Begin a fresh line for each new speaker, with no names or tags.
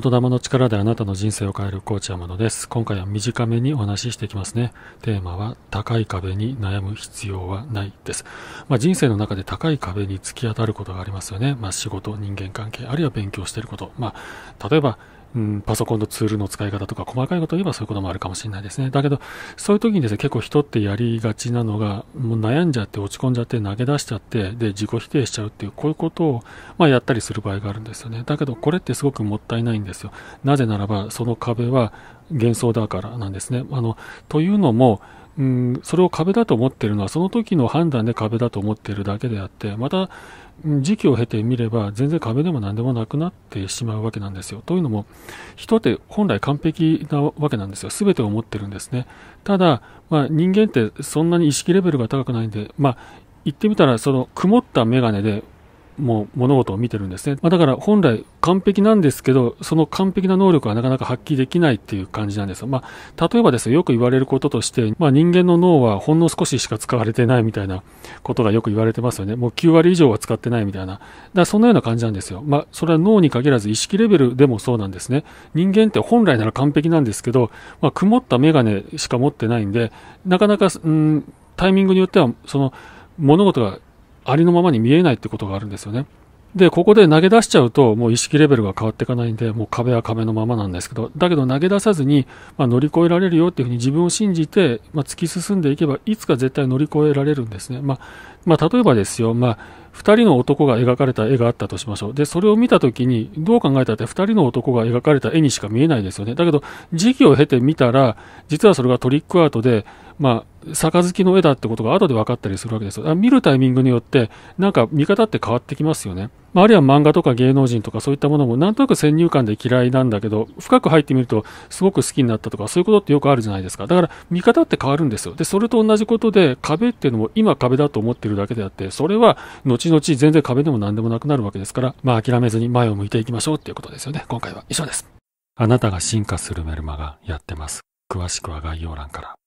言霊の力であなたの人生を変えるコーチ山野です。今回は短めにお話ししていきますね。テーマは高い壁に悩む必要はないです。まあ、人生の中で高い壁に突き当たることがありますよね。まあ、仕事、人間関係、あるいは勉強していること。まあ、例えばうん、パソコンのツールの使い方とか、細かいことを言えばそういうこともあるかもしれないですね。だけど、そういう時にですね、結構人ってやりがちなのが、もう悩んじゃって、落ち込んじゃって、投げ出しちゃって、で、自己否定しちゃうっていう、こういうことを、まあ、やったりする場合があるんですよね。だけど、これってすごくもったいないんですよ。なぜならば、その壁は、幻想だからなんですね。あの、というのも、うん、それを壁だと思っているのは、その時の判断で壁だと思っているだけであって、また、時期を経てみれば、全然壁でも何でもなくなってしまうわけなんですよ。というのも、人って本来完璧なわけなんですよ。全てを持ってるんですね。ただ、まあ、人間ってそんなに意識レベルが高くないんで、まあ、言ってみたら、その曇った眼鏡でもう物事を見てるんですね。まあ、だから本来完璧なんですけど、その完璧な能力はなかなか発揮できないっていう感じなんですよ。まあ、例えばですよ、よく言われることとして、まあ、人間の脳はほんの少ししか使われてないみたいなことがよく言われてますよね。もう9割以上は使ってないみたいな。だからそんなような感じなんですよ。まあ、それは脳に限らず意識レベルでもそうなんですね。人間って本来なら完璧なんですけど、まあ、曇ったメガネしか持ってないんで、なかなか、うん、タイミングによっては、その、物事がありのままに見えないってことがあるんですよね。で、ここで投げ出しちゃうと、もう意識レベルが変わっていかないんで、もう壁は壁のままなんですけど、だけど投げ出さずに、まあ、乗り越えられるよっていうふうに自分を信じて、まあ、突き進んでいけば、いつか絶対乗り越えられるんですね。まあ、まあ、例えばですよ、まあ2人の男が描かれた絵があったとしましょう。で、それを見たときに、どう考えたって2人の男が描かれた絵にしか見えないですよね。だけど、時期を経て見たら、実はそれがトリックアートで、まあ、杯の絵だってことが後で分かったりするわけですよ。見るタイミングによって、なんか見方って変わってきますよね。まあ、るいは漫画とか芸能人とかそういったものもなんとなく先入観で嫌いなんだけど深く入ってみるとすごく好きになったとかそういうことってよくあるじゃないですかだから見方って変わるんですよでそれと同じことで壁っていうのも今壁だと思ってるだけであってそれは後々全然壁でも何でもなくなるわけですからまあ諦めずに前を向いていきましょうっていうことですよね今回は以上ですあなたが進化するメルマがやってます詳しくは概要欄から